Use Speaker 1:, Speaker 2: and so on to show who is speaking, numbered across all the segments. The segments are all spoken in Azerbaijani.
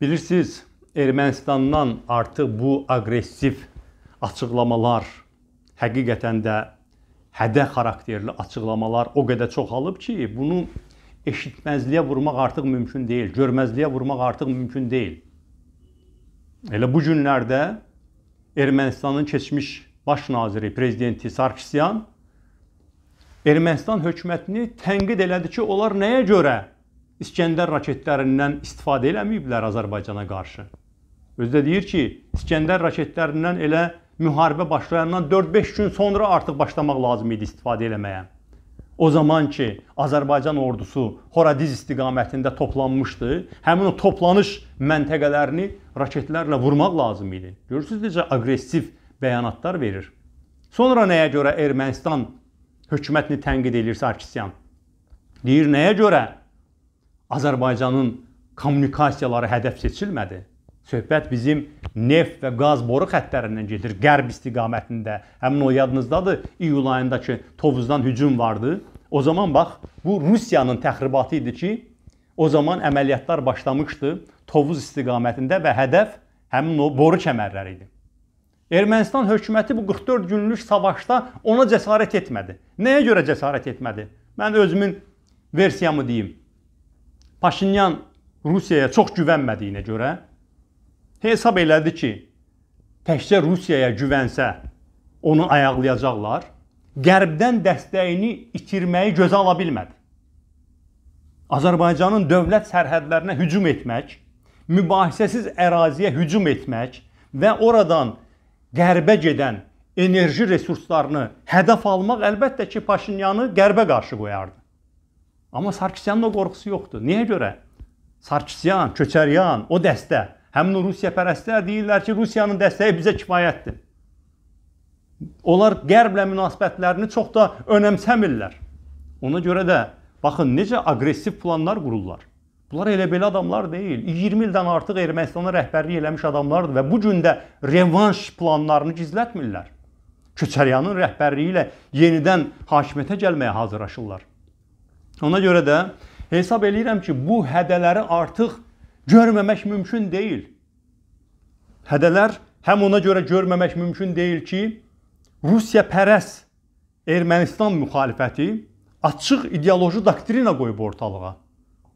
Speaker 1: Bilirsiniz, Ermənistandan artıq bu aqressiv açıqlamalar həqiqətən də hədə xarakterli açıqlamalar o qədər çoxalıb ki, bunu eşitməzliyə vurmaq artıq mümkün deyil, görməzliyə vurmaq artıq mümkün deyil. Elə bu günlərdə Ermənistanın keçmiş baş naziri, prezidenti Sarkisyan Ermənistan hökumətini tənqid elədi ki, onlar nəyə görə İskəndər raketlərindən istifadə eləməyiblər Azərbaycana qarşı. Özü də deyir ki, İskəndər raketlərindən elə müharibə başlayandan 4-5 gün sonra artıq başlamaq lazım idi istifadə eləməyə. O zaman ki, Azərbaycan ordusu Horadiz istiqamətində toplanmışdı, həmin o toplanış məntəqələrini raketlərlə vurmaq lazım idi. Görürsüz necə aqressiv bəyanatlar verir. Sonra nəyə görə Ermənistan hökumətini tənqid edir Sarkisyan? Deyir, nəyə görə Azərbaycanın kommunikasiyaları hədəf seçilmədi. Söhbət bizim neft və qaz boru xəttlərindən gedir, qərb istiqamətində. Həmin o yadınızdadır, iyul ayındakı Tovuzdan hücum vardı. O zaman bax, bu Rusiyanın təxribatı idi ki, o zaman əməliyyatlar başlamışdı Tovuz istiqamətində və hədəf həmin o boru kəmərləri idi. Ermənistan hökuməti bu 44 günlük savaşda ona cəsarət etmədi. Nəyə görə cəsarət etmədi? Mən özümün versiyamı deyim. Paşinyan Rusiyaya çox güvənmədiyinə görə hesab elədi ki, təkcə Rusiyaya güvənsə onu ayaqlayacaqlar. Qərbdən dəstəyini itirməyi gözə ala bilmədi. Azərbaycanın dövlət sərhədlərinə hücum etmək, mübahisəsiz əraziyə hücum etmək və oradan qərbə gedən enerji resurslarını hədəf almaq əlbəttə ki, Paşinyanı qərbə qarşı qoyardı. Amma Sarkisyanın o qorxusu yoxdur. Niyə görə? Sarkisyan, Köçəryan, o dəstə, həmin o Rusiya pərəstlər deyirlər ki, Rusiyanın dəstəyi bizə kifayətdir. Onlar qərblə münasibətlərini çox da önəmsəmirlər. Ona görə də baxın necə aqressiv planlar qururlar. Bunlar elə belə adamlar deyil. 20 ildən artıq Ermənistana rəhbərlik eləmiş adamlardır və bu gün də revanş planlarını gizlətmirlər. Köçəryanın rəhbərliyi ilə yenidən hakimiyyətə gəlməyə hazırlaşırlar. Ona görə də hesab eləyirəm ki, bu hədələri artıq görməmək mümkün deyil. Hədələr həm ona görə görməmək mümkün deyil ki, Rusiya pərəs Ermənistan müxalifəti açıq ideoloji doktrina qoyub ortalığa.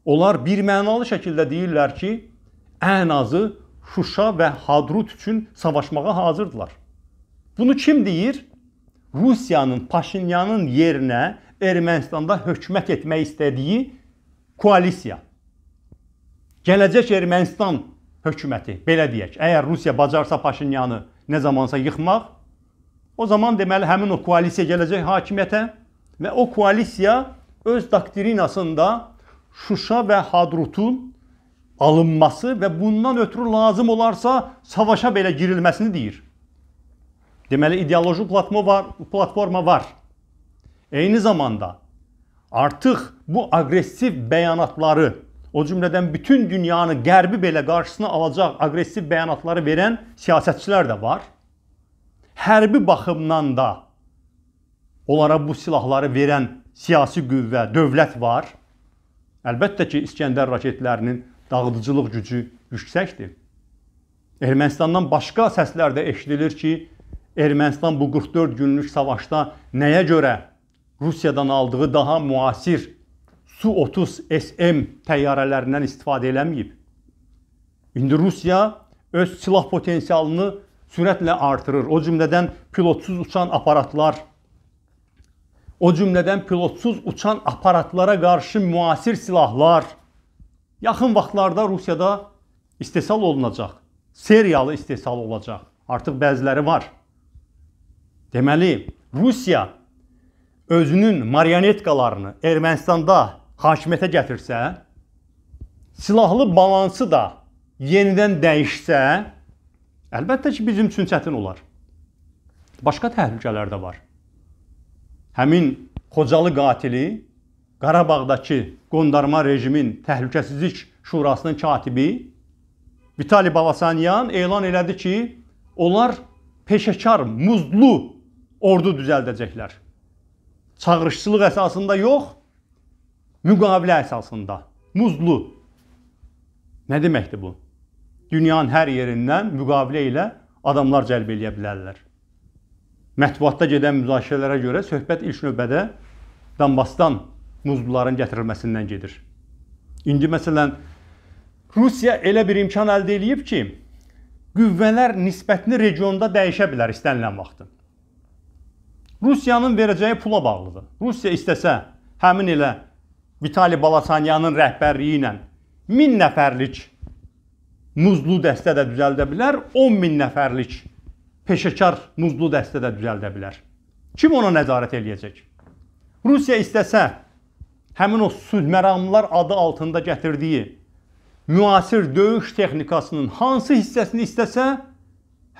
Speaker 1: Onlar birmənalı şəkildə deyirlər ki, ən azı Şuşa və Hadrut üçün savaşmağa hazırdılar. Bunu kim deyir? Rusiyanın Paşinyanın yerinə Ermənistanda hökumət etmək istədiyi koalisiya. Gələcək Ermənistan hökuməti, belə deyək, əgər Rusiya bacarsa Paşinyanı nə zamansa yıxmaq, o zaman deməli həmin o koalisiya gələcək hakimiyyətə və o koalisiya öz doktrinasında Şuşa və Hadrutun alınması və bundan ötürü lazım olarsa savaşa belə girilməsini deyir. Deməli ideoloji platforma var, platforma var. Eyni zamanda artıq bu aqressiv bəyanatları, o cümlədən bütün dünyanı, qərbi belə qarşısına alacaq aqressiv bəyanatları verən siyasətçilər də var. Hərbi baxımdan da onlara bu silahları verən siyasi qüvvə, dövlət var. Əlbəttə ki, İskəndər raketlərinin dağıdıcılıq gücü yüksəkdir. Ermənistandan başqa səslər də eşidilir ki, Ermənistan bu 44 günlük savaşda nəyə görə Rusiyadan aldığı daha müasir Su-30 SM təyyarələrindən istifadə eləməyib. İndi Rusiya öz silah potensialını sürətlə artırır. O cümlədən pilotsuz uçan aparatlar, o cümlədən pilotsuz uçan aparatlara qarşı müasir silahlar yaxın vaxtlarda Rusiyada istehsal olunacaq. Seriyalı istehsal olacaq. Artıq bəziləri var. Deməli, Rusiya özünün marionetkalarını Ermənistanda hakimiyyətə gətirsə, silahlı balansı da yenidən dəyişsə, əlbəttə ki, bizim üçün çətin olar. Başqa təhlükələr də var. Həmin Xocalı qatili Qarabağdakı qondarma rejimin təhlükəsizlik şurasının katibi Vitali Balasanyan elan elədi ki, onlar peşəkar muzlu ordu düzəldəcəklər çağırışçılıq əsasında yox, müqavilə əsasında. Muzlu. Nə deməkdir bu? Dünyanın hər yerindən müqavilə ilə adamlar cəlb eləyə bilərlər. Mətbuatda gedən müzakirələrə görə söhbət ilk növbədə Donbasdan muzluların gətirilməsindən gedir. İndi məsələn Rusiya elə bir imkan əldə eləyib ki, qüvvələr nisbətini regionda dəyişə bilər istənilən vaxtın. Rusiyanın verəcəyi pula bağlıdır. Rusiya istəsə həmin elə Vitali Balasanyanın rəhbərliyi ilə 1000 nəfərlik muzlu dəstə də düzəldə bilər, 10 min nəfərlik peşəkar muzlu dəstə də düzəldə bilər. Kim ona nəzarət eləyəcək? Rusiya istəsə həmin o sülhməramlılar adı altında gətirdiyi müasir döyüş texnikasının hansı hissəsini istəsə,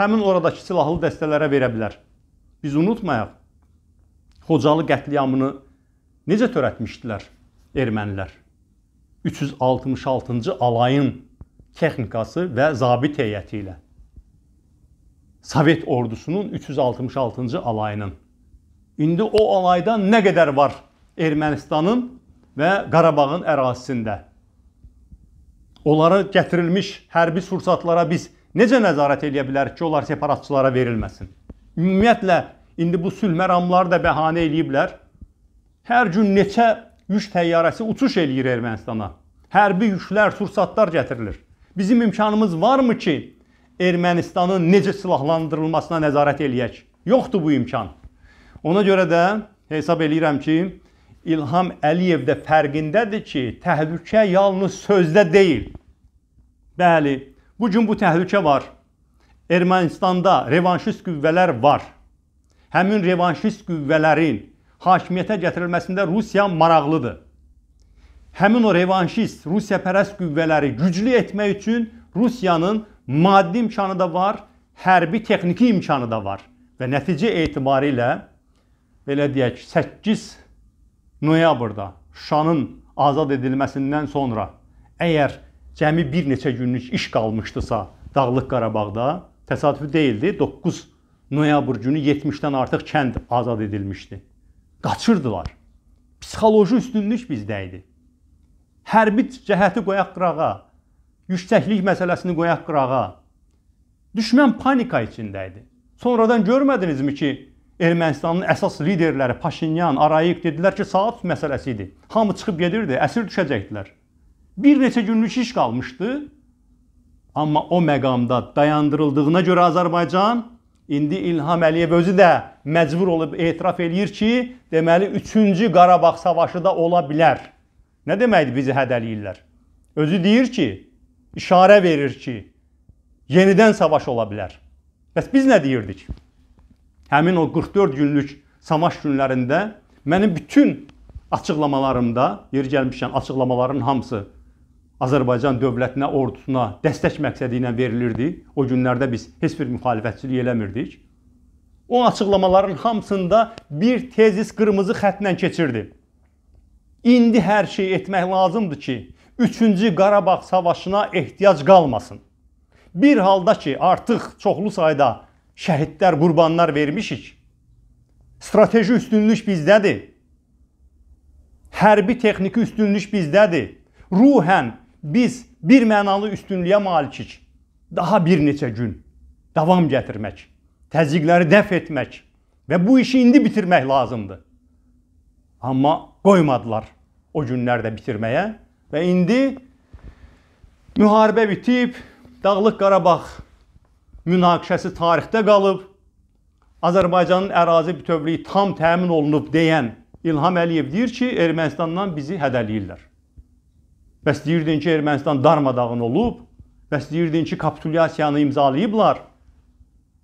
Speaker 1: həmin oradakı silahlı dəstələrə verə bilər. Biz unutmayaq, Xocalı qətliamını necə törətmişdilər ermənilər? 366-cı alayın texnikası və zabit heyəti ilə. Sovet ordusunun 366-cı alayının. İndi o alayda nə qədər var Ermənistanın və Qarabağın ərazisində? Onlara gətirilmiş hərbi sursatlara biz necə nəzarət edə bilərik ki, onlar separatçılara verilməsin? Ümumiyyətlə İndi bu sülməramları da bəhanə eləyiblər. Hər gün neçə yük təyyarəsi uçuş eləyir Ermənistana. Hərbi yüklər, sursatlar gətirilir. Bizim imkanımız varmı ki, Ermənistanın necə silahlandırılmasına nəzarət eləyək? Yoxdur bu imkan. Ona görə də hesab eləyirəm ki, İlham Əliyev də fərqindədir ki, təhlükə yalnız sözdə deyil. Bəli, bu gün bu təhlükə var. Ermənistanda revanşist qüvvələr var həmin revanşist qüvvələrin hakimiyyətə gətirilməsində Rusiya maraqlıdır. Həmin o revanşist, Rusiya pərəst qüvvələri güclü etmək üçün Rusiyanın maddi imkanı da var, hərbi texniki imkanı da var. Və nəticə etibarilə belə deyək, 8 noyabrda Şuşanın azad edilməsindən sonra əgər cəmi bir neçə günlük iş qalmışdısa Dağlıq Qarabağda, təsadüfi deyildi, 9 noyabr günü 70-dən artıq kənd azad edilmişdi. Qaçırdılar. Psixoloji üstünlük bizdə idi. Hərbi cəhəti qoyaq qırağa, yüksəklik məsələsini qoyaq qırağa. Düşmən panika içində idi. Sonradan görmədinizmi ki, Ermənistanın əsas liderləri Paşinyan, Arayev dedilər ki, saat məsələsi idi. Hamı çıxıb gedirdi, əsir düşəcəkdilər. Bir neçə günlük iş qalmışdı. Amma o məqamda dayandırıldığına görə Azərbaycan İndi İlham Əliyev özü də məcbur olub etiraf eləyir ki, deməli 3-cü Qarabağ savaşı da ola bilər. Nə deməkdir bizi hədələyirlər? Özü deyir ki, işarə verir ki, yenidən savaş ola bilər. Bəs biz nə deyirdik? Həmin o 44 günlük savaş günlərində mənim bütün açıqlamalarımda, yer gəlmişkən açıqlamaların hamısı Azərbaycan dövlətinə, ordusuna dəstək məqsədi ilə verilirdi. O günlərdə biz heç bir müxalifətçilik eləmirdik. O açıqlamaların hamısında bir tezis qırmızı xəttlə keçirdi. İndi hər şey etmək lazımdır ki, 3-cü Qarabağ savaşına ehtiyac qalmasın. Bir halda ki, artıq çoxlu sayda şəhidlər, qurbanlar vermişik. Strateji üstünlük bizdədir. Hərbi texniki üstünlük bizdədir. Ruhən biz bir mənalı üstünlüyə malikik. Daha bir neçə gün davam gətirmək, təzyiqləri dəf etmək və bu işi indi bitirmək lazımdır. Amma qoymadılar o günlərdə bitirməyə və indi müharibə bitib, Dağlıq Qarabağ münaqişəsi tarixdə qalıb. Azərbaycanın ərazi bütövlüyü tam təmin olunub deyən İlham Əliyev deyir ki, Ermənistandan bizi hədələyirlər. Bəs deyirdin ki, Ermənistan darmadağın olub, bəs deyirdin ki, kapitulyasiyanı imzalayıblar.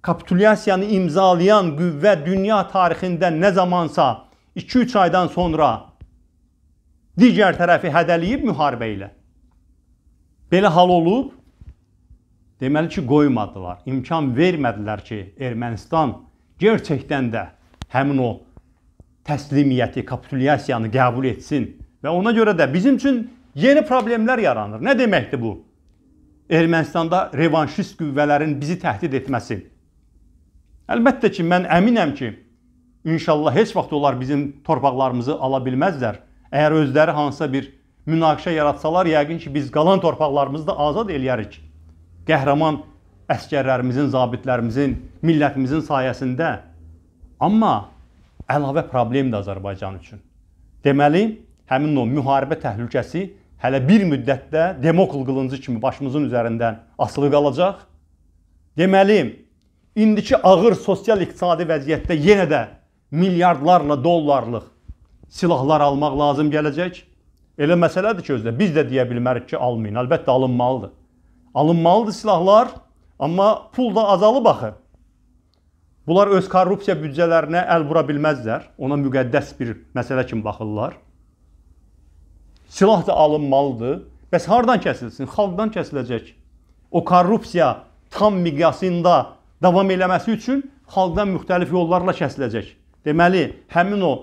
Speaker 1: Kapitulyasiyanı imzalayan qüvvə dünya tarixində nə zamansa 2-3 aydan sonra digər tərəfi hədələyib müharibə ilə. Belə hal olub, deməli ki, qoymadılar, imkan vermədilər ki, Ermənistan gerçəkdən də həmin o təslimiyyəti, kapitulyasiyanı qəbul etsin və ona görə də bizim üçün yeni problemlər yaranır. Nə deməkdir bu? Ermənistanda revanşist qüvvələrin bizi təhdid etməsi. Əlbəttə ki, mən əminəm ki, inşallah heç vaxt onlar bizim torpaqlarımızı ala bilməzlər. Əgər özləri hansısa bir münaqişə yaratsalar, yəqin ki, biz qalan torpaqlarımızı da azad eləyərik. Qəhrəman əskərlərimizin, zabitlərimizin, millətimizin sayəsində. Amma əlavə problemdir Azərbaycan üçün. Deməli, həmin o müharibə təhlükəsi hələ bir müddətdə Demokl qılıncı kimi başımızın üzərindən asılı qalacaq. Deməli, indiki ağır sosial-iqtisadi vəziyyətdə yenə də milyardlarla dollarlıq silahlar almaq lazım gələcək. Elə məsələdir ki, özdə biz də deyə bilmərik ki, almayın. Əlbəttə alınmalıdır. Alınmalıdır silahlar, amma pul da azalıb axı. Bunlar öz korrupsiya büdcələrinə əl vura bilməzlər. Ona müqəddəs bir məsələ kimi baxırlar silah da alınmalıdır. Bəs hardan kəsilsin? Xalqdan kəsiləcək. O korrupsiya tam miqyasında davam eləməsi üçün xalqdan müxtəlif yollarla kəsiləcək. Deməli, həmin o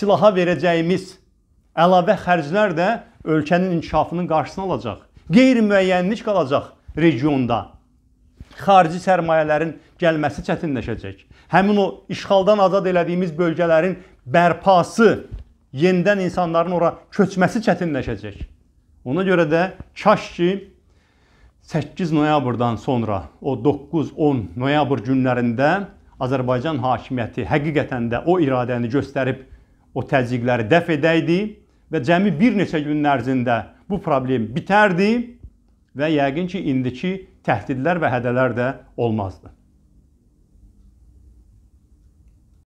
Speaker 1: silaha verəcəyimiz əlavə xərclər də ölkənin inkişafının qarşısını alacaq. Qeyri-müəyyənlik qalacaq regionda. Xarici sərmayələrin gəlməsi çətinləşəcək. Həmin o işğaldan azad elədiyimiz bölgələrin bərpası yenidən insanların ora köçməsi çətinləşəcək. Ona görə də kaş ki 8 noyabrdan sonra o 9-10 noyabr günlərində Azərbaycan hakimiyyəti həqiqətən də o iradəni göstərib o təzyiqləri dəf edəydi və cəmi bir neçə gün ərzində bu problem bitərdi və yəqin ki indiki təhdidlər və hədələr də olmazdı.